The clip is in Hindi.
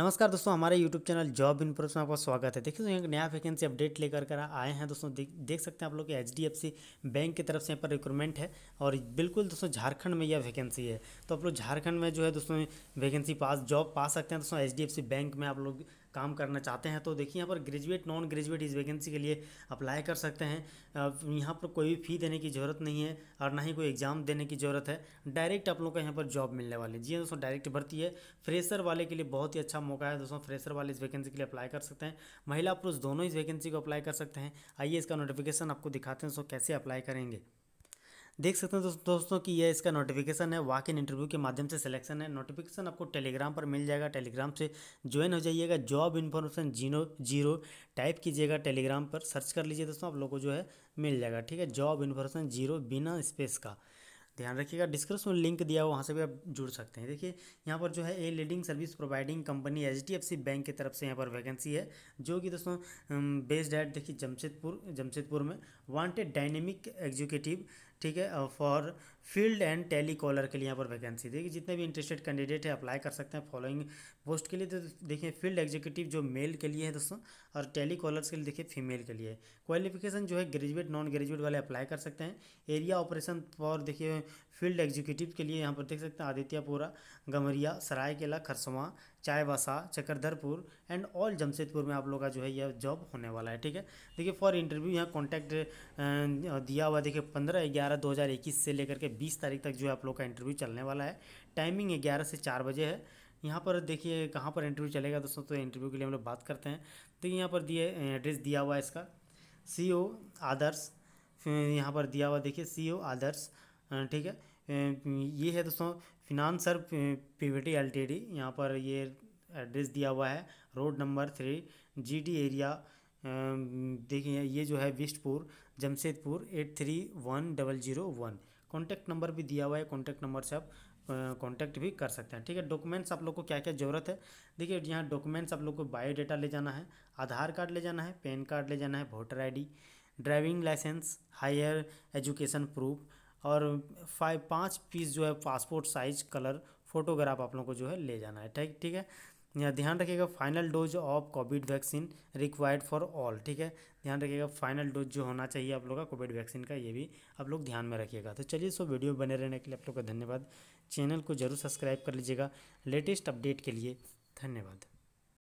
नमस्कार दोस्तों हमारे YouTube channel job in pros में आपका स्वागत है देखिए एक नया वैकेंसी अपडेट लेकर कर आए हैं दोस्तों देख देख सकते हैं आप लोग H D F C bank की तरफ से यहाँ पर रिक्रूटमेंट है और बिल्कुल दोस्तों झारखंड में यह वैकेंसी है तो आप लोग झारखंड में जो है दोस्तों वैकेंसी पास जॉब पा सकते हैं दोस्तों H D F C bank में आप लोग काम करना चाहते हैं तो देखिए यहाँ पर ग्रेजुएट नॉन ग्रेजुएट इस वैकेंसी के लिए अप्लाई कर सकते हैं यहाँ पर कोई भी फ़ी देने की ज़रूरत नहीं है और ना ही कोई एग्ज़ाम देने की ज़रूरत है डायरेक्ट आप लोग का यहाँ पर जॉब मिलने वाले जी हाँ, दोस्तों डायरेक्ट भर्ती है फ्रेशर वाले के लिए बहुत ही अच्छा मौका है दोस्तों फ्रेशर वाले इस वैकेंसी के लिए अप्लाई कर सकते हैं महिला पुरुष दोनों इस वैकेंसी को अप्लाई कर सकते हैं आइए इसका नोटिफिकेशन आपको दिखाते हैं दोस्तों कैसे अप्लाई करेंगे देख सकते हैं दोस्तों दोस्तों कि यह इसका नोटिफिकेशन है वाक इन इंटरव्यू के माध्यम से सिलेक्शन है नोटिफिकेशन आपको टेलीग्राम पर मिल जाएगा टेलीग्राम से ज्वाइन हो जाइएगा job information zero zero type कीजिएगा टेलीग्राम पर सर्च कर लीजिए दोस्तों आप लोग को जो है मिल जाएगा ठीक है जॉब इन्फॉर्मेशन जीरो बिना स्पेस का ध्यान रखिएगा डिस्क्रिप्शन में लिंक दिया हुआ वहाँ से भी आप जुड़ सकते हैं देखिए यहाँ पर जो है a leading service providing company H bank की तरफ से यहाँ पर वैकेंसी है जो कि दोस्तों बेस्ड एट देखिए जमशेदपुर जमशेदपुर में वांटेड डायनेमिक एग्जीक्यूटिव ठीक है for field and telecaller के लिए यहाँ पर वैकेंसी देखिए जितने भी इंटरेस्टेड कैंडिडेट है अप्लाई कर सकते हैं फॉलोइंग पोस्ट के लिए तो देखिए फील्ड एग्जीक्यूटिव जो मेल के लिए है दोस्तों और टेली कॉलर्स के लिए देखिए फीमेल के लिए क्वालिफिकेशन जो है ग्रेजुएट नॉन ग्रेजुएट वाले अप्लाई कर सकते हैं एरिया ऑपरेशन फॉर देखिए फील्ड एग्जीक्यूटिव के लिए यहाँ पर देख सकते हैं आदित्यपुरा गमरिया सरायकेला खरसवा चायबासा चकरधरपुर एंड ऑल जमशेदपुर में आप लोग का जो है यह जॉब होने वाला है ठीक है देखिए फॉर इंटरव्यू यहाँ कॉन्टैक्ट दिया हुआ देखिए पंद्रह ग्यारह दो हज़ार इक्कीस से लेकर के बीस तारीख तक जो है आप लोग का इंटरव्यू चलने वाला है टाइमिंग ग्यारह से चार बजे है यहाँ पर देखिए कहाँ पर इंटरव्यू चलेगा दोस्तों तो इंटरव्यू के लिए हम लोग बात करते हैं देखिए तो यहाँ पर दिए एड्रेस दिया हुआ है इसका सी ओ e आदर्श यहाँ पर दिया हुआ देखिए सी ओ e आदर्श ठीक है ये है दोस्तों फिनांसर पीवीटी एलटीडी यहाँ पर ये एड्रेस दिया हुआ है road number three D area देखिए ये जो है Bistupur Jamshedpur eight three one double zero one contact number भी दिया हुआ है कॉन्टैक्ट नंबर से आप कॉन्टैक्ट भी कर सकते हैं ठीक है डॉक्यूमेंट्स आप लोग को क्या क्या ज़रूरत है देखिए यहाँ डॉक्यूमेंट्स आप लोग को बायोडाटा ले जाना है आधार कार्ड ले जाना है पैन कार्ड ले जाना है voter D driving licence higher education proof और फाइव पाँच पीस जो है पासपोर्ट साइज कलर फोटोग्राफ आप लोगों को जो है ले जाना है ठीक ठीक है यहाँ ध्यान रखिएगा final dose of covid vaccine required for all ठीक है ध्यान रखिएगा फाइनल डोज जो होना चाहिए आप लोग का कोविड वैक्सीन का ये भी आप लोग ध्यान में रखिएगा तो चलिए सो वीडियो बने रहने के लिए आप लोग का धन्यवाद चैनल को जरूर सब्सक्राइब कर लीजिएगा लेटेस्ट अपडेट के लिए धन्यवाद